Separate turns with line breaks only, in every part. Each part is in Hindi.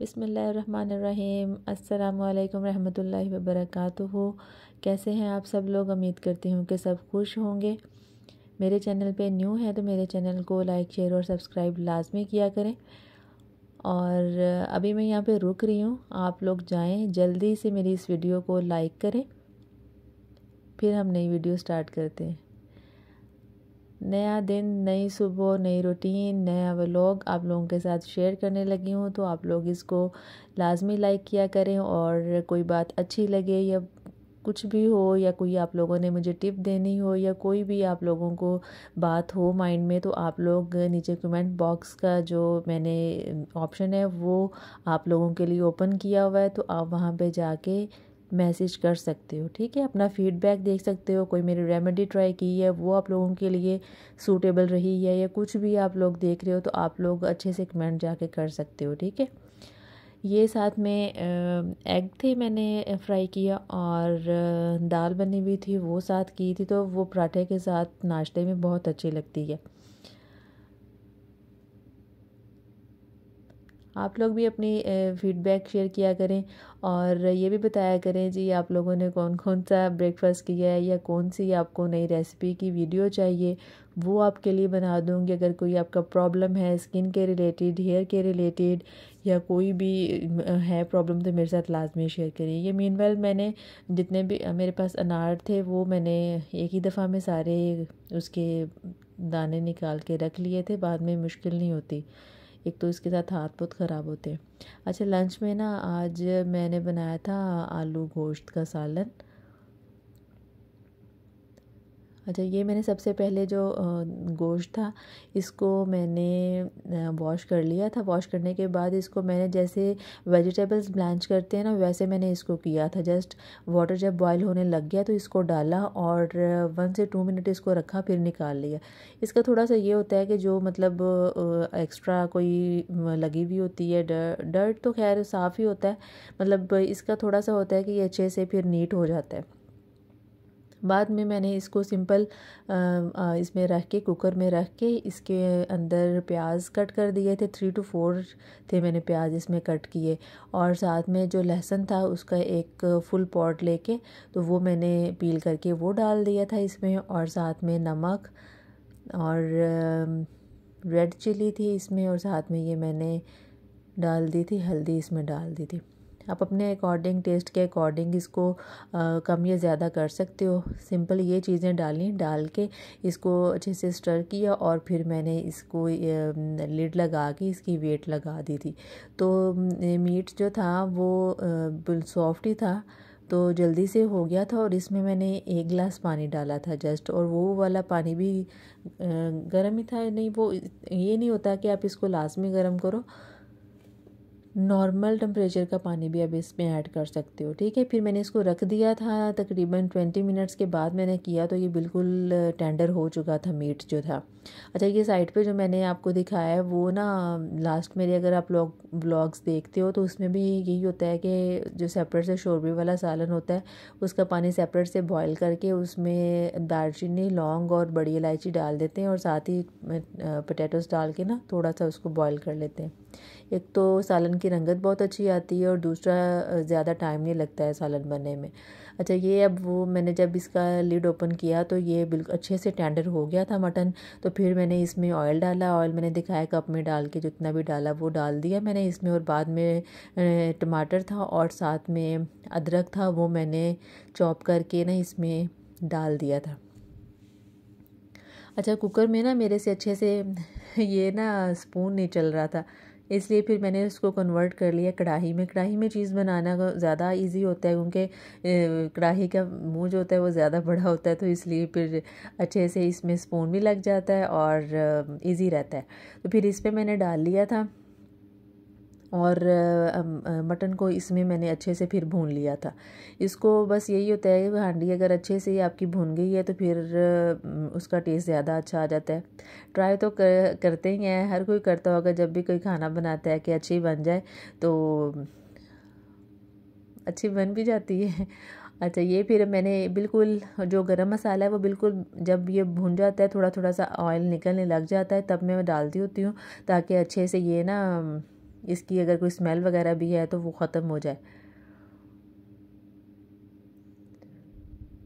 बिसमीम् अल्लाम रहमतुल्लाहि वबरकातुहू कैसे हैं आप सब लोग उम्मीद करती हूँ कि सब खुश होंगे मेरे चैनल पे न्यू है तो मेरे चैनल को लाइक शेयर और सब्सक्राइब लाजमी किया करें और अभी मैं यहाँ पे रुक रही हूँ आप लोग जाएं जल्दी से मेरी इस वीडियो को लाइक करें फिर हम नई वीडियो स्टार्ट करते हैं नया दिन नई सुबह नई रूटीन नया व्लॉग आप लोगों के साथ शेयर करने लगी हूँ तो आप लोग इसको लाजमी लाइक किया करें और कोई बात अच्छी लगे या कुछ भी हो या कोई आप लोगों ने मुझे टिप देनी हो या कोई भी आप लोगों को बात हो माइंड में तो आप लोग नीचे कमेंट बॉक्स का जो मैंने ऑप्शन है वो आप लोगों के लिए ओपन किया हुआ है तो आप वहाँ पे जाके मैसेज कर सकते हो ठीक है अपना फीडबैक देख सकते हो कोई मेरी रेमेडी ट्राई की है वो आप लोगों के लिए सूटेबल रही है या कुछ भी आप लोग देख रहे हो तो आप लोग अच्छे से कमेंट जाके कर सकते हो ठीक है ये साथ में एग थे मैंने फ्राई किया और दाल बनी हुई थी वो साथ की थी तो वो पराठे के साथ नाश्ते में बहुत अच्छी लगती है आप लोग भी अपनी फ़ीडबैक शेयर किया करें और ये भी बताया करें जी आप लोगों ने कौन कौन सा ब्रेकफास्ट किया है या कौन सी आपको नई रेसिपी की वीडियो चाहिए वो आपके लिए बना दूँगी अगर कोई आपका प्रॉब्लम है स्किन के रिलेटेड हेयर के रिलेटेड या कोई भी है प्रॉब्लम तो मेरे साथ लाजमी शेयर करिए ये मीन मैंने जितने भी मेरे पास अनार थे वो मैंने एक ही दफ़ा में सारे उसके दाने निकाल के रख लिए थे बाद में मुश्किल नहीं होती एक तो इसके साथ हाथ बहुत ख़राब होते हैं अच्छा लंच में ना आज मैंने बनाया था आलू गोश्त का सालन अच्छा ये मैंने सबसे पहले जो गोश्त था इसको मैंने वॉश कर लिया था वॉश करने के बाद इसको मैंने जैसे वेजिटेबल्स ब्लांच करते हैं ना वैसे मैंने इसको किया था जस्ट वाटर जब बॉयल होने लग गया तो इसको डाला और वन से टू मिनट इसको रखा फिर निकाल लिया इसका थोड़ा सा ये होता है कि जो मतलब एक्स्ट्रा कोई लगी हुई होती है डर डर्ट तो खैर साफ़ ही होता है मतलब इसका थोड़ा सा होता है कि ये अच्छे से फिर नीट हो जाता है बाद में मैंने इसको सिंपल इसमें रख के कुकर में रख के इसके अंदर प्याज कट कर दिए थे थ्री टू फोर थे मैंने प्याज इसमें कट किए और साथ में जो लहसुन था उसका एक फुल पॉट लेके तो वो मैंने पील करके वो डाल दिया था इसमें और साथ में नमक और रेड चिली थी इसमें और साथ में ये मैंने डाल दी थी हल्दी इसमें डाल दी थी आप अपने अकॉर्डिंग टेस्ट के अकॉर्डिंग इसको आ, कम या ज़्यादा कर सकते हो सिंपल ये चीज़ें डाली डाल के इसको अच्छे से स्टर किया और फिर मैंने इसको लिड लगा के इसकी वेट लगा दी थी तो मीट जो था वो सॉफ्ट ही था तो जल्दी से हो गया था और इसमें मैंने एक गिलास पानी डाला था जस्ट और वो वाला पानी भी गर्म ही था नहीं वो ये नहीं होता कि आप इसको लास्ट में गर्म करो नॉर्मल टेम्परेचर का पानी भी अब इसमें ऐड कर सकते हो ठीक है फिर मैंने इसको रख दिया था तकरीबन ट्वेंटी मिनट्स के बाद मैंने किया तो ये बिल्कुल टेंडर हो चुका था मीट जो था अच्छा ये साइड पे जो मैंने आपको दिखाया है वो ना लास्ट मेरे अगर आप लोग ब्लॉग्स देखते हो तो उसमें भी यही होता है कि जो सेपरेट से शोरबे वाला सालन होता है उसका पानी सेपरेट से बॉयल करके उसमें दालचीनी लौंग और बड़ी इलायची डाल देते हैं और साथ ही पटेटोस डाल के ना थोड़ा सा उसको बॉयल कर लेते हैं एक तो सालन इनकी रंगत बहुत अच्छी आती है और दूसरा ज़्यादा टाइम नहीं लगता है सालन बनने में अच्छा ये अब वो मैंने जब इसका लिड ओपन किया तो ये बिल्कुल अच्छे से टेंडर हो गया था मटन तो फिर मैंने इसमें ऑयल डाला ऑयल मैंने दिखाया कप में डाल के जितना भी डाला वो डाल दिया मैंने इसमें और बाद में टमाटर था और साथ में अदरक था वो मैंने चॉप करके ना इसमें डाल दिया था अच्छा कुकर में ना मेरे से अच्छे से ये ना स्पून नहीं चल रहा था इसलिए फिर मैंने उसको कन्वर्ट कर लिया कढ़ाई में कढ़ाई में चीज़ बनाना ज़्यादा इजी होता है क्योंकि कढ़ाई का मुँह जो होता है वो ज़्यादा बड़ा होता है तो इसलिए फिर अच्छे से इसमें स्पून भी लग जाता है और ईज़ी रहता है तो फिर इस पर मैंने डाल लिया था और मटन को इसमें मैंने अच्छे से फिर भून लिया था इसको बस यही होता है कि हांडी अगर अच्छे से ही आपकी भून गई है तो फिर उसका टेस्ट ज़्यादा अच्छा आ जाता है ट्राई तो कर, करते ही हैं हर कोई करता होगा जब भी कोई खाना बनाता है कि अच्छी बन जाए तो अच्छी बन भी जाती है अच्छा ये फिर मैंने बिल्कुल जो गरम मसाला है वो बिल्कुल जब ये भुन जाता है थोड़ा थोड़ा सा ऑयल निकलने लग जाता है तब मैं डालती होती हूँ ताकि अच्छे से ये ना इसकी अगर कोई स्मेल वगैरह भी है तो वो ख़त्म हो जाए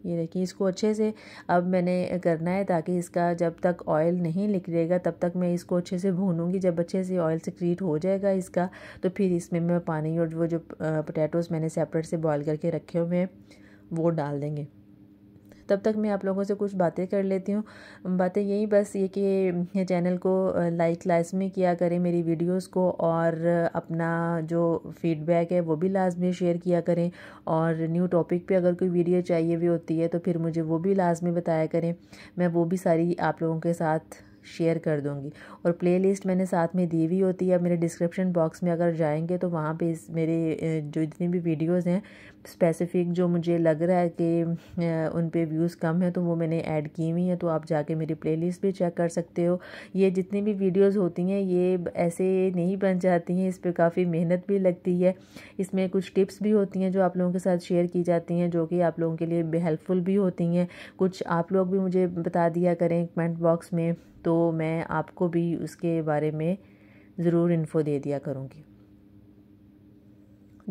ये देखिए इसको अच्छे से अब मैंने करना है ताकि इसका जब तक ऑयल नहीं निकलेगा तब तक मैं इसको अच्छे से भूनूंगी जब अच्छे से ऑयल सिक्रीट हो जाएगा इसका तो फिर इसमें मैं पानी और वो जो पोटैटोज़ मैंने सेपरेट से बॉयल करके रखे हुए हैं वो डाल देंगे तब तक मैं आप लोगों से कुछ बातें कर लेती हूँ बातें यही बस ये कि चैनल को लाइक लाजमी किया करें मेरी वीडियोस को और अपना जो फीडबैक है वो भी लाजमी शेयर किया करें और न्यू टॉपिक पे अगर कोई वीडियो चाहिए भी होती है तो फिर मुझे वो भी लाजमी बताया करें मैं वो भी सारी आप लोगों के साथ शेयर कर दूँगी और प्लेलिस्ट मैंने साथ में दी हुई होती है अब मेरे डिस्क्रिप्शन बॉक्स में अगर जाएंगे तो वहाँ पे इस मेरे जो जितनी भी वीडियोस हैं स्पेसिफिक जो मुझे लग रहा है कि उन पे व्यूज़ कम है तो वो मैंने ऐड की हुई हैं तो आप जाके मेरी प्लेलिस्ट भी चेक कर सकते हो ये जितनी भी वीडियोस होती हैं ये ऐसे नहीं बन जाती हैं इस पर काफ़ी मेहनत भी लगती है इसमें कुछ टिप्स भी होती हैं जो आप लोगों के साथ शेयर की जाती हैं जो कि आप लोगों के लिए हेल्पफुल भी होती हैं कुछ आप लोग भी मुझे बता दिया करें कमेंट बॉक्स में तो मैं आपको भी उसके बारे में ज़रूर इन्फो दे दिया करूँगी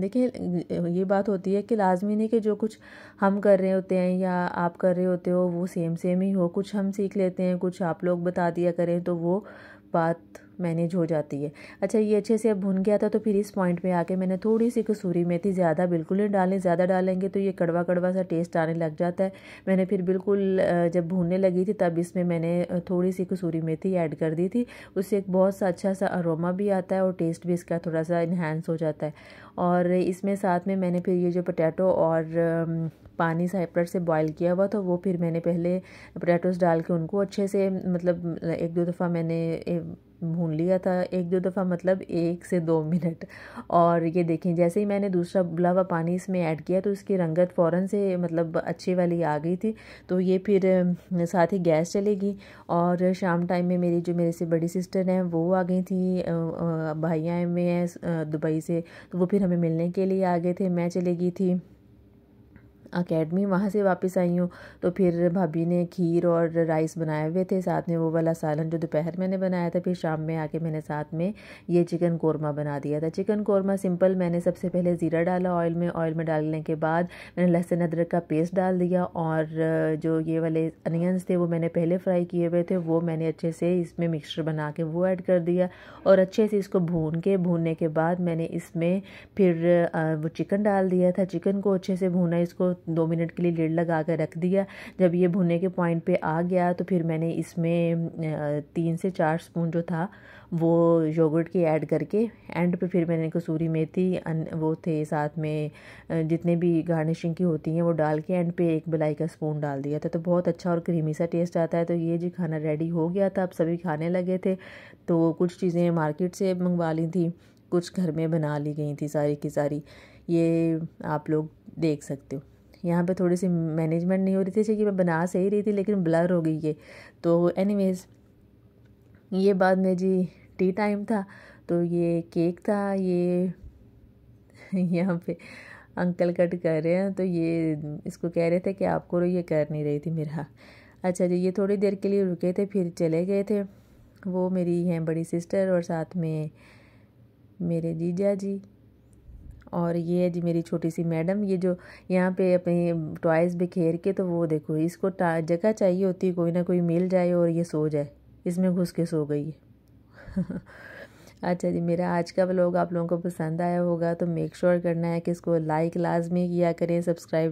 देखिए ये बात होती है कि लाजमी नहीं कि जो कुछ हम कर रहे होते हैं या आप कर रहे होते हो वो सेम सेम ही हो कुछ हम सीख लेते हैं कुछ आप लोग बता दिया करें तो वो बात मैनेज हो जाती है अच्छा ये अच्छे से अब भुन गया था तो फिर इस पॉइंट पे आके मैंने थोड़ी सी कसूरी मेथी ज़्यादा बिल्कुल नहीं डालें ज़्यादा डालेंगे तो ये कड़वा कड़वा सा टेस्ट आने लग जाता है मैंने फिर बिल्कुल जब भूनने लगी थी तब इसमें मैंने थोड़ी सी कसूरी मेथी ऐड कर दी थी उससे एक बहुत सा अच्छा सा अरोमा भी आता है और टेस्ट भी इसका थोड़ा सा इन्हेंस हो जाता है और इसमें साथ में मैंने फिर ये जो पटैटो और पानी साइपरेट से बॉईल किया हुआ था वो फिर मैंने पहले पटैटोस डाल के उनको अच्छे से मतलब एक दो दफ़ा मैंने भून लिया था एक दो दफ़ा मतलब एक से दो मिनट और ये देखें जैसे ही मैंने दूसरा बुला हुआ पानी इसमें ऐड किया तो इसकी रंगत फ़ौरन से मतलब अच्छी वाली आ गई थी तो ये फिर साथ ही गैस चलेगी और शाम टाइम में मेरी जो मेरे से बड़ी सिस्टर हैं वो आ गई थी भाइयाँ में हैं दुबई से तो वो फिर हमें मिलने के लिए आ गए थे मैं चली गई थी अकेडमी वहाँ से वापस आई हूँ तो फिर भाभी ने खीर और राइस बनाए हुए थे साथ में वो वाला सालन जो दोपहर मैंने बनाया था फिर शाम में आके मैंने साथ में ये चिकन कौरमा बना दिया था चिकन कौरमा सिंपल मैंने सबसे पहले ज़ीरा डाला ऑयल में ऑयल में डालने के बाद मैंने लहसुन अदरक का पेस्ट डाल दिया और जो ये वाले अनियंस थे वो मैंने पहले फ्राई किए हुए थे वो मैंने अच्छे से इसमें मिक्सचर बना के वो ऐड कर दिया और अच्छे से इसको भून के भूनने के बाद मैंने इसमें फिर वो चिकन डाल दिया था चिकन को अच्छे से भूना इसको दो मिनट के लिए लेड लगा कर रख दिया जब ये भुने के पॉइंट पे आ गया तो फिर मैंने इसमें तीन से चार स्पून जो था वो योगर्ट के ऐड करके एंड पे फिर मैंने कसूरी मेथी वो थे साथ में जितने भी गार्निशिंग की होती हैं वो डाल के एंड पे एक बलाई का स्पून डाल दिया था तो बहुत अच्छा और क्रीमी सा टेस्ट आता है तो ये जी खाना रेडी हो गया था अब सभी खाने लगे थे तो कुछ चीज़ें मार्केट से मंगवा ली थी कुछ घर में बना ली गई थी सारी की सारी ये आप लोग देख सकते हो यहाँ पे थोड़ी सी मैनेजमेंट नहीं हो रही थी जैसे कि मैं बना सही रही थी लेकिन ब्लर हो गई ये तो एनीवेज ये बाद में जी टी टाइम था तो ये केक था ये यहाँ पे अंकल कट कर रहे हैं तो ये इसको कह रहे थे कि आपको तो ये कर नहीं रही थी मेरा अच्छा जी ये थोड़ी देर के लिए रुके थे फिर चले गए थे वो मेरी हैं बड़ी सिस्टर और साथ में मेरे जीजा जी और ये है जी मेरी छोटी सी मैडम ये जो यहाँ पे अपने टॉयज़ बिखेर के तो वो देखो इसको जगह चाहिए होती कोई ना कोई मिल जाए और ये सो जाए इसमें घुस के सो गई है अच्छा जी मेरा आज का ब्लॉग आप लोगों को पसंद आया होगा तो मेक श्योर sure करना है कि इसको लाइक लाजमी किया करें सब्सक्राइब